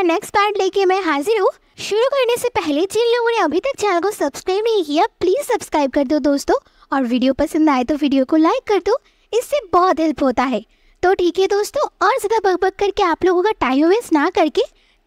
का next part लेके मैं हाजिर हूँ शुरू करने से पहले जिन लोगों ने अभी तक चैनल को सब्सक्राइब नहीं किया प्लीज़ सब्सक्राइब कर दो दोस्तों और वीडियो पसंद आए तो वीडियो को लाइक कर दो इससे बहुत हेल्प होता है तो ठीक है दोस्तों और ज़्यादा बक बक करके आप लोगों का टाइम वेस्ट ना करके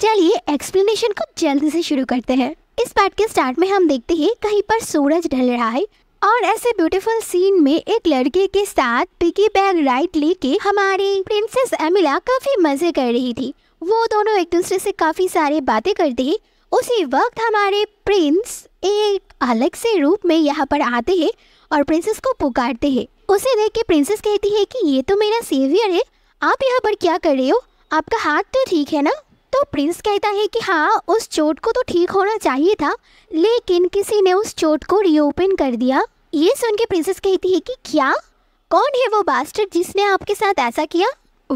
चलिए एक्सप्लेनेशन को जल्दी से शुरू करते हैं इस पार्ट के स्टार्ट में हम देखते हैं कहीं पर सूरज ढल रहा है और ऐसे ब्यूटीफुल सीन में एक लड़के के साथ पिकी बैग राइट लेके हमारी प्रिंसेस अमिला काफी मजे कर रही थी वो दोनों एक दूसरे से काफ़ी सारी बातें करते हैं उसी वक्त हमारे प्रिंस एक अलग से रूप में यहाँ पर आते हैं और प्रिंसेस को पुकारते हैं उसे देख के प्रिंसेस कहती है कि ये तो मेरा सेवियर है आप यहाँ पर क्या कर रहे हो आपका हाथ तो ठीक है ना तो प्रिंस कहता है कि हाँ उस चोट को तो ठीक होना चाहिए था लेकिन किसी ने उस चोट को रीओपन कर दिया ये सुन के प्रिंसेस कहती है कि क्या कौन है वो बास्टर जिसने आपके साथ ऐसा किया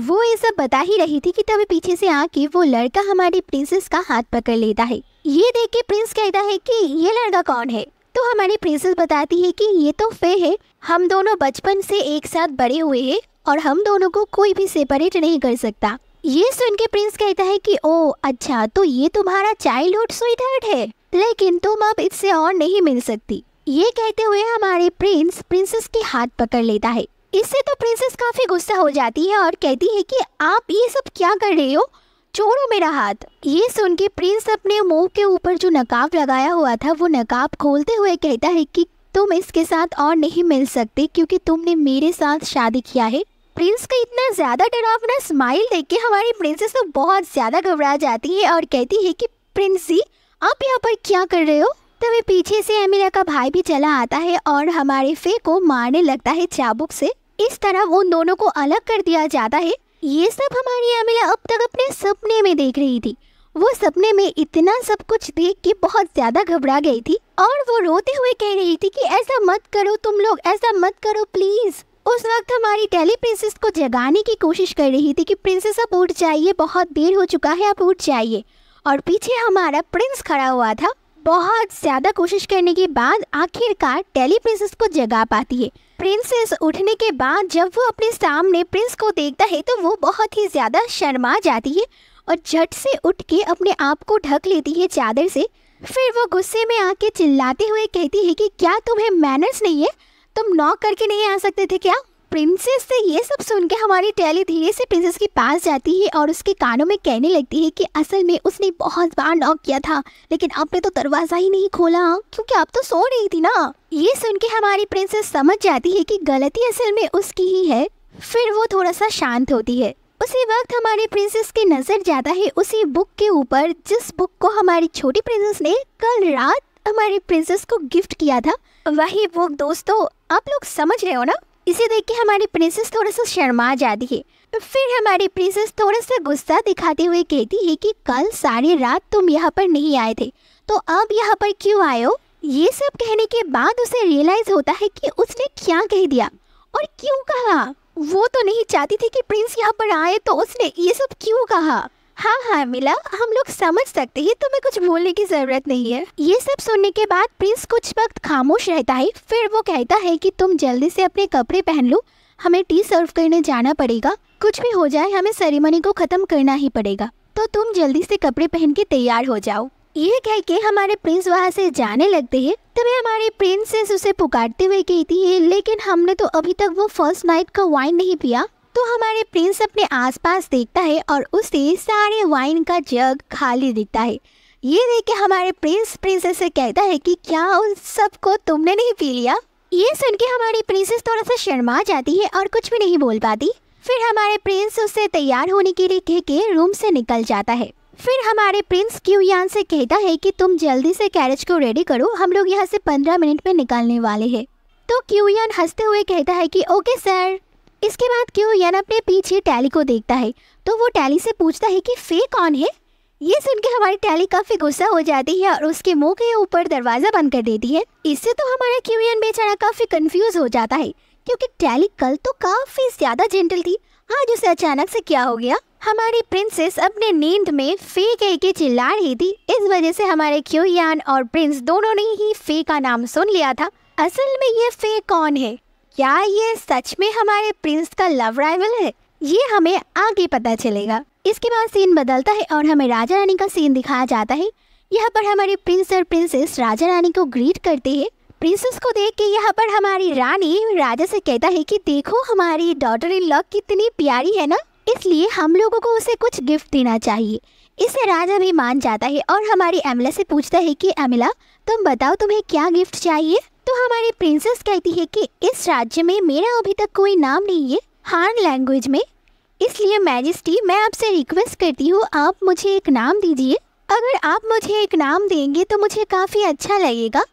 वो ये सब बता ही रही थी कि तभी पीछे से आके वो लड़का हमारी प्रिंसेस का हाथ पकड़ लेता है ये देख के प्रिंस कहता है कि ये लड़का कौन है तो हमारी प्रिंसेस बताती है कि ये तो फे है हम दोनों बचपन से एक साथ बड़े हुए हैं और हम दोनों को कोई भी सेपरेट नहीं कर सकता ये सुन के प्रिंस कहता है कि ओ अच्छा तो ये तुम्हारा चाइल्डहुड स्वीटहार्ट है लेकिन तुम अब इससे और नहीं मिल सकती ये कहते हुए हमारे प्रिंस प्रिंसेस के हाथ पकड़ लेता है इससे तो प्रिंसेस काफ़ी गुस्सा हो जाती है और कहती है कि आप ये सब क्या कर रहे हो छोड़ो मेरा हाथ ये सुन के प्रिंस अपने मुंह के ऊपर जो नकाब लगाया हुआ था वो नकाब खोलते हुए कहता है कि तुम इसके साथ और नहीं मिल सकते क्योंकि तुमने मेरे साथ शादी किया है प्रिंस का इतना ज़्यादा डरावना स्माइल देख के हमारी प्रिंसेस तो बहुत ज़्यादा घबरा जाती है और कहती है कि प्रिंस जी आप यहाँ पर क्या कर रहे हो तभी तो पीछे से अमीरा का भाई भी चला आता है और हमारे फे को मारने लगता है चाबुक से इस तरह उन दोनों को अलग कर दिया जाता है ये सब हमारी अमीरा अब तक अपने सपने में देख रही थी वो सपने में इतना सब कुछ देख के बहुत ज़्यादा घबरा गई थी और वो रोते हुए कह रही थी कि ऐसा मत करो तुम लोग ऐसा मत करो प्लीज़ उस वक्त हमारी टेली प्रिंसेस को जगाने की कोशिश कर रही थी कि प्रिंसेस अब उठ जाइए बहुत देर हो चुका है आप उठ जाइए और पीछे हमारा प्रिंस खड़ा हुआ था बहुत ज्यादा कोशिश करने के बाद आखिरकार टेली प्रिंसेस को जगा पाती है प्रिंसेस उठने के बाद जब वो अपने सामने प्रिंस को देखता है तो वो बहुत ही ज्यादा शर्मा जाती है और झट से उठ के अपने आप को ढक लेती है चादर से फिर वो गुस्से में आके चिल्लाते हुए कहती है कि क्या तुम्हें मैनर्स नहीं है तुम नॉक करके नहीं आ सकते थे क्या प्रिंसेस से ये सब सुन के हमारी टैली धीरे से प्रिंसेस के पास जाती है और उसके कानों में कहने लगती है कि असल में उसने बहुत बार नॉक किया था लेकिन आपने तो दरवाज़ा ही नहीं खोला क्योंकि आप तो सो रही थी ना ये सुन के हमारी प्रिंसेस समझ जाती है कि गलती असल में उसकी ही है फिर वो थोड़ा सा शांत होती है उसी वक्त हमारे प्रिंसेस की नज़र जाता है उसी बुक के ऊपर जिस बुक को हमारी छोटी प्रिंसेस ने कल रात हमारी प्रिंसेस को गिफ्ट किया था वही बुक दोस्तों आप लोग समझ रहे हो ना इसे देख के हमारी प्रिंसेस थोड़ा सा शर्मा जाती है फिर हमारी प्रिंसेस थोड़ा सा गुस्सा दिखाते हुए कहती है कि कल सारी रात तुम यहाँ पर नहीं आए थे तो अब यहाँ पर क्यों आए हो ये सब कहने के बाद उसे रियलाइज होता है कि उसने क्या कह दिया और क्यों कहा वो तो नहीं चाहती थी कि प्रिंस यहाँ पर आए तो उसने ये सब क्यों कहा हाँ हाँ मिला हम लोग समझ सकते हैं तुम्हें कुछ बोलने की जरूरत नहीं है ये सब सुनने के बाद प्रिंस कुछ वक्त खामोश रहता है फिर वो कहता है कि तुम जल्दी से अपने कपड़े पहन लो हमें टी सर्व करने जाना पड़ेगा कुछ भी हो जाए हमें सेरेमनी को ख़त्म करना ही पड़ेगा तो तुम जल्दी से कपड़े पहन के तैयार हो जाओ ये कह के हमारे प्रिंस वहाँ से जाने लगते हैं तभी हमारे प्रिंसेस उसे पुकारते हुए कहती है लेकिन हमने तो अभी तक वो फर्स्ट नाइट का वाइन नहीं पिया तो हमारे प्रिंस अपने आसपास देखता है और उसे सारे वाइन का जग खाली दिखता है ये देख के हमारे प्रिंस प्रिंसेस से कहता है कि क्या उन सबको तुमने नहीं पी लिया ये सुन के हमारी प्रिंसेस थोड़ा सा शर्मा जाती है और कुछ भी नहीं बोल पाती फिर हमारे प्रिंस उससे तैयार होने के लिए कह के रूम से निकल जाता है फिर हमारे प्रिंस क्यूयान से कहता है कि तुम जल्दी से कैरेज को रेडी करो हम लोग यहाँ से पंद्रह मिनट में निकालने वाले हैं तो क्यूयान हंसते हुए कहता है कि ओके सर इसके बाद यन अपने पीछे टैली को देखता है तो वो टैली से पूछता है कि फे कौन है ये सुन के हमारी टैली काफ़ी गुस्सा हो जाती है और उसके मुंह के ऊपर दरवाज़ा बंद कर देती है इससे तो हमारा क्यूएन बेचारा काफ़ी कंफ्यूज हो जाता है क्योंकि टैली कल तो काफ़ी ज़्यादा जेंटल थी आज उसे अचानक से क्या हो गया हमारी प्रिंसेस अपने नींद में फे कह के चिल्ला रही थी इस वजह से हमारे क्यूयान और प्रिंस दोनों ने ही फे का नाम सुन लिया था असल में ये फे कौन है क्या ये सच में हमारे प्रिंस का लव राइवल है ये हमें आगे पता चलेगा इसके बाद सीन बदलता है और हमें राजा रानी का सीन दिखाया जाता है यहाँ पर हमारे प्रिंस और प्रिंसेस राजा रानी को ग्रीट करते हैं प्रिंसेस को देख के यहाँ पर हमारी रानी राजा से कहता है कि देखो हमारी डॉटर इन लॉ कितनी प्यारी है ना इसलिए हम लोगों को उसे कुछ गिफ्ट देना चाहिए इसे राजा भी मान जाता है और हमारी एमिला से पूछता है कि एमिला तुम बताओ तुम्हें क्या गिफ्ट चाहिए तो हमारी प्रिंसेस कहती है कि इस राज्य में मेरा अभी तक कोई नाम नहीं है हार्न लैंग्वेज में इसलिए मैजिस्टी मैं आपसे रिक्वेस्ट करती हूँ आप मुझे एक नाम दीजिए अगर आप मुझे एक नाम देंगे तो मुझे काफ़ी अच्छा लगेगा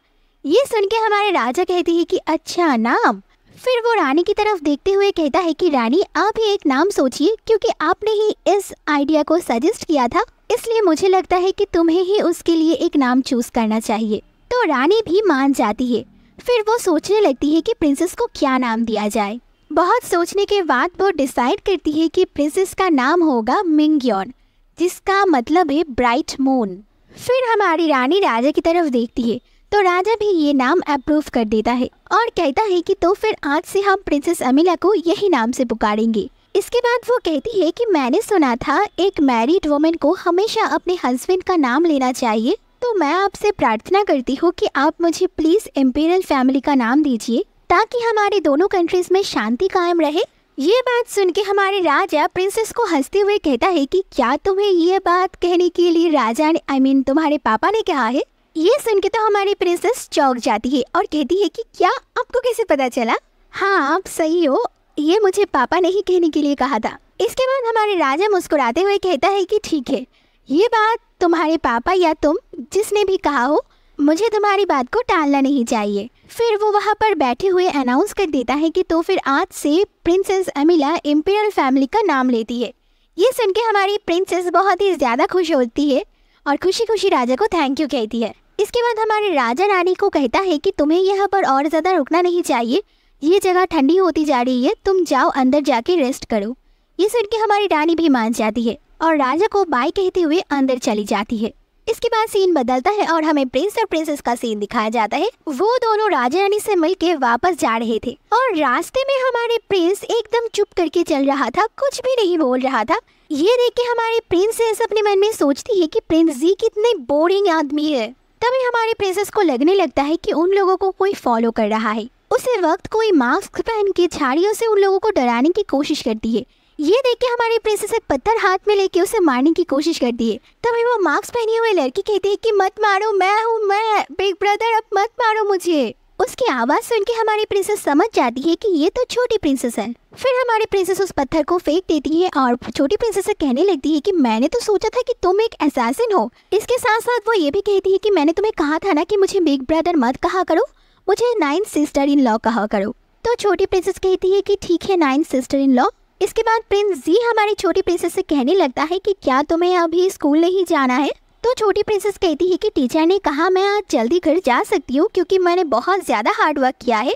ये सुन के हमारे राजा कहते हैं कि अच्छा नाम फिर वो रानी की तरफ देखते हुए कहता है कि रानी आप ही एक नाम सोचिए क्योंकि आपने ही इस आइडिया को सजेस्ट किया था इसलिए मुझे लगता है कि तुम्हें ही उसके लिए एक नाम चूज करना चाहिए तो रानी भी मान जाती है फिर वो सोचने लगती है कि प्रिंसेस को क्या नाम दिया जाए बहुत सोचने के बाद वो डिसाइड करती है कि प्रिंसेस का नाम होगा मिंग्योन जिसका मतलब है ब्राइट मून फिर हमारी रानी राजा की तरफ देखती है तो राजा भी ये नाम अप्रूव कर देता है और कहता है कि तो फिर आज से हम प्रिंसेस अमिला को यही नाम से पुकारेंगे इसके बाद वो कहती है कि मैंने सुना था एक मैरिड वुमेन को हमेशा अपने हस्बैंड का नाम लेना चाहिए तो मैं आपसे प्रार्थना करती हूँ कि आप मुझे प्लीज़ इम्पीरियल फैमिली का नाम दीजिए ताकि हमारे दोनों कंट्रीज में शांति कायम रहे ये बात सुन के हमारे राजा प्रिंसेस को हंसते हुए कहता है कि क्या तुम्हें ये बात कहने के लिए राजा ने आई I मीन mean, तुम्हारे पापा ने कहा है ये सुन के तो हमारी प्रिंसेस चौक जाती है और कहती है कि क्या आपको कैसे पता चला हाँ आप सही हो ये मुझे पापा ने ही कहने के लिए कहा था इसके बाद हमारे राजा मुस्कुराते हुए कहता है कि ठीक है ये बात तुम्हारे पापा या तुम जिसने भी कहा हो मुझे तुम्हारी बात को टालना नहीं चाहिए फिर वो वहाँ पर बैठे हुए अनाउंस कर देता है कि तो फिर आज से प्रिंसेस अमिला इम्पीरियल फैमिली का नाम लेती है ये सुन के हमारी प्रिंसेस बहुत ही ज़्यादा खुश होती है और खुशी खुशी राजा को थैंक यू कहती है इसके बाद हमारे राजा रानी को कहता है कि तुम्हें यहाँ पर और ज़्यादा रुकना नहीं चाहिए ये जगह ठंडी होती जा रही है तुम जाओ अंदर जाके रेस्ट करो ये सुन के हमारी रानी भी मान जाती है और राजा को बाय कहते हुए अंदर चली जाती है इसके बाद सीन बदलता है और हमें प्रिंस और प्रिंसेस का सीन दिखाया जाता है वो दोनों राजा रानी से के वापस जा रहे थे और रास्ते में हमारे प्रिंस एकदम चुप करके चल रहा था कुछ भी नहीं बोल रहा था ये देख के हमारे प्रिंसेस अपने मन में सोचती है कि प्रिंस जी कितने बोरिंग आदमी है तभी हमारे प्रिंसेस को लगने लगता है कि उन लोगों को कोई फॉलो कर रहा है उसी वक्त कोई मास्क पहन के झाड़ियों से उन लोगों को डराने की कोशिश करती है ये देख के हमारी प्रिंसेस एक पत्थर हाथ में लेके उसे मारने की कोशिश करती है तभी वो मास्क पहने हुए लड़की कहती है कि मत मारो मैं हूँ मैं बिग ब्रदर अब मत मारो मुझे उसकी आवाज़ सुन के हमारी प्रिंसेस समझ जाती है कि ये तो छोटी प्रिंसेस है फिर हमारी प्रिंसेस उस पत्थर को फेंक देती है और छोटी प्रिंसेस कहने लगती है कि मैंने तो सोचा था कि तुम एक एसासिन हो इसके साथ साथ वो ये भी कहती है कि मैंने तुम्हें कहा था ना कि मुझे बिग ब्रदर मत कहा करो मुझे नाइन सिस्टर इन लॉ कहा करो तो छोटी प्रिंसेस कहती है कि ठीक है नाइन सिस्टर इन लॉ इसके बाद प्रिंस जी हमारी छोटी प्रिंसेस से कहने लगता है कि क्या तुम्हें अभी स्कूल नहीं जाना है तो छोटी प्रिंसेस कहती है कि टीचर ने कहा मैं आज जल्दी घर जा सकती हूँ क्योंकि मैंने बहुत ज़्यादा हार्ड वर्क किया है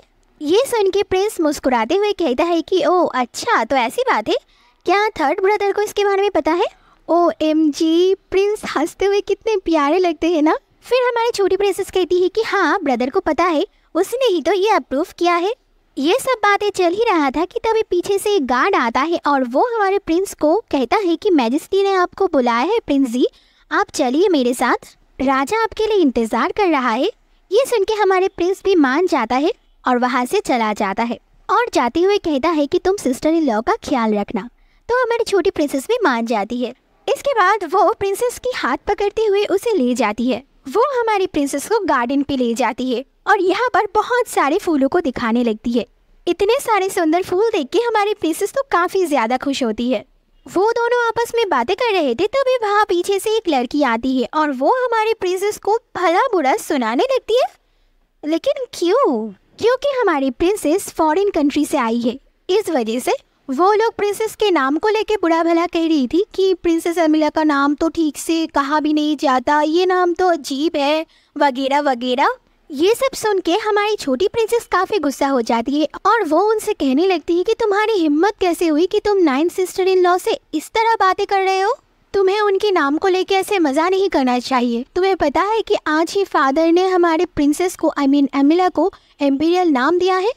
ये सुन के प्रिंस मुस्कुराते हुए कहता है कि ओ अच्छा तो ऐसी बात है क्या थर्ड ब्रदर को इसके बारे में पता है ओ एम जी प्रिंस हंसते हुए कितने प्यारे लगते हैं ना फिर हमारी छोटी प्रिंसेस कहती है कि हाँ ब्रदर को पता है उसने ही तो ये अप्रूव किया है ये सब बातें चल ही रहा था कि तभी पीछे से एक गार्ड आता है और वो हमारे प्रिंस को कहता है कि मैजिस्टी ने आपको बुलाया है प्रिंस जी आप चलिए मेरे साथ राजा आपके लिए इंतजार कर रहा है ये सुन के हमारे प्रिंस भी मान जाता है और वहाँ से चला जाता है और जाते हुए कहता है कि तुम सिस्टर इन लॉ का ख्याल रखना तो हमारी छोटी प्रिंसेस भी मान जाती है इसके बाद वो प्रिंसेस की हाथ पकड़ते हुए उसे ले जाती है वो हमारी प्रिंसेस को गार्डन पे ले जाती है और यहाँ पर बहुत सारे फूलों को दिखाने लगती है इतने सारे सुंदर फूल देख के हमारी प्रिंसेस तो काफ़ी ज़्यादा खुश होती है वो दोनों आपस में बातें कर रहे थे तभी वहाँ पीछे से एक लड़की आती है और वो हमारे प्रिंसेस को भला बुरा सुनाने लगती है लेकिन क्यों क्योंकि हमारी प्रिंसेस फॉरेन कंट्री से आई है इस वजह से वो लोग प्रिंसेस के नाम को लेके बुरा भला कह रही थी कि प्रिंसेस अमिला का नाम तो ठीक से कहा भी नहीं जाता ये नाम तो अजीब है वगैरह वगैरह ये सब सुन के हमारी छोटी प्रिंसेस काफी गुस्सा हो जाती है और वो उनसे कहने लगती है कि तुम्हारी हिम्मत कैसे हुई कि तुम नाइन सिस्टर इन लॉ से इस तरह बातें कर रहे हो तुम्हें उनके नाम को लेके ऐसे मजा नहीं करना चाहिए तुम्हें पता है कि आज ही फादर ने हमारे प्रिंसेस को आई मीन एमिला को एम्पीरियल नाम दिया है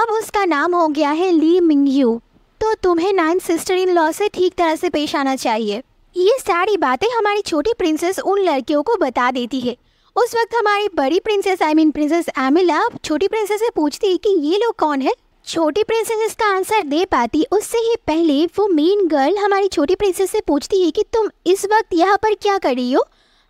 अब उसका नाम हो गया है ली मिंग यू तो तुम्हें नाइन सिस्टर इन लॉ से ठीक तरह से पेश आना चाहिए ये सारी बातें हमारी छोटी प्रिंसेस उन लड़कियों को बता देती है उस वक्त हमारी बड़ी princess I mean princess Emila छोटी प्रिंसेस से पूछती कि ये लोग कौन है छोटी प्रिंसेस इसका आंसर दे पाती उससे ही पहले वो मेन गर्ल हमारी छोटी प्रिंसेस से पूछती है कि तुम इस वक्त यहाँ पर क्या कर रही हो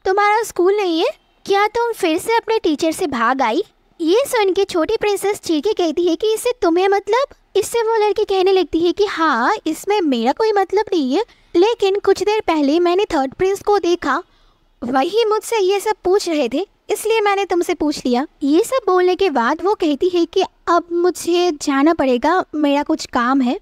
तुम्हारा स्कूल नहीं है क्या तुम फिर से अपने टीचर से भाग आई ये सुन के छोटी प्रिंसेस चीखे कहती है कि इससे तुम्हें मतलब इससे वो लड़की कहने लगती है कि हाँ इसमें मेरा कोई मतलब नहीं है लेकिन कुछ देर पहले मैंने थर्ड प्रिंस को देखा वही मुझसे ये सब पूछ रहे थे इसलिए मैंने तुमसे पूछ लिया ये सब बोलने के बाद वो कहती है कि अब मुझे जाना पड़ेगा मेरा कुछ काम है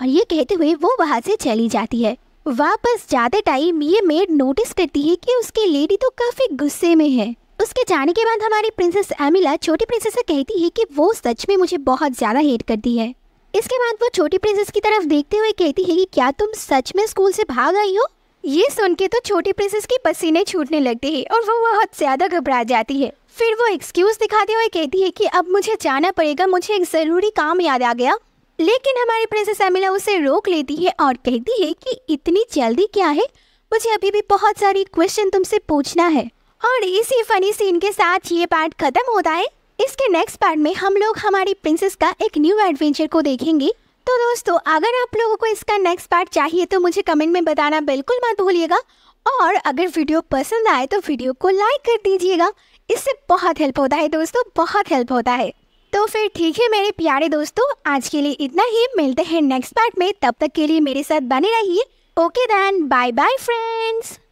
और ये कहते हुए वो वहाँ से चली जाती है वापस जाते टाइम ये मेड नोटिस करती है कि उसकी लेडी तो काफ़ी गुस्से में है उसके जाने के बाद हमारी प्रिंसेस एमिला छोटी प्रिंसेस से कहती है कि वो सच में मुझे बहुत ज़्यादा हेट करती है इसके बाद वो छोटी प्रिंसेस की तरफ देखते हुए कहती है कि क्या तुम सच में स्कूल से भाग आई हो ये सुन के तो छोटी प्रिंसेस के पसीने छूटने लगते हैं और वो बहुत ज़्यादा घबरा जाती है फिर वो एक्सक्यूज़ दिखाते हुए कहती है कि अब मुझे जाना पड़ेगा मुझे एक ज़रूरी काम याद आ गया लेकिन हमारी प्रिंसेस अमिला उसे रोक लेती है और कहती है कि इतनी जल्दी क्या है मुझे अभी भी बहुत सारी क्वेश्चन तुमसे पूछना है और इसी फनी सीन के साथ ये पार्ट खत्म होता है इसके नेक्स्ट पार्ट में हम लोग हमारी प्रिंसेस का एक न्यू एडवेंचर को देखेंगे तो दोस्तों अगर आप लोगों को इसका नेक्स्ट पार्ट चाहिए तो मुझे कमेंट में बताना बिल्कुल मत भूलिएगा और अगर वीडियो पसंद आए तो वीडियो को लाइक कर दीजिएगा इससे बहुत हेल्प होता है दोस्तों बहुत हेल्प होता है तो फिर ठीक है मेरे प्यारे दोस्तों आज के लिए इतना ही मिलते हैं नेक्स्ट पार्ट में तब तक के लिए मेरे साथ बने रहिए okay then bye bye friends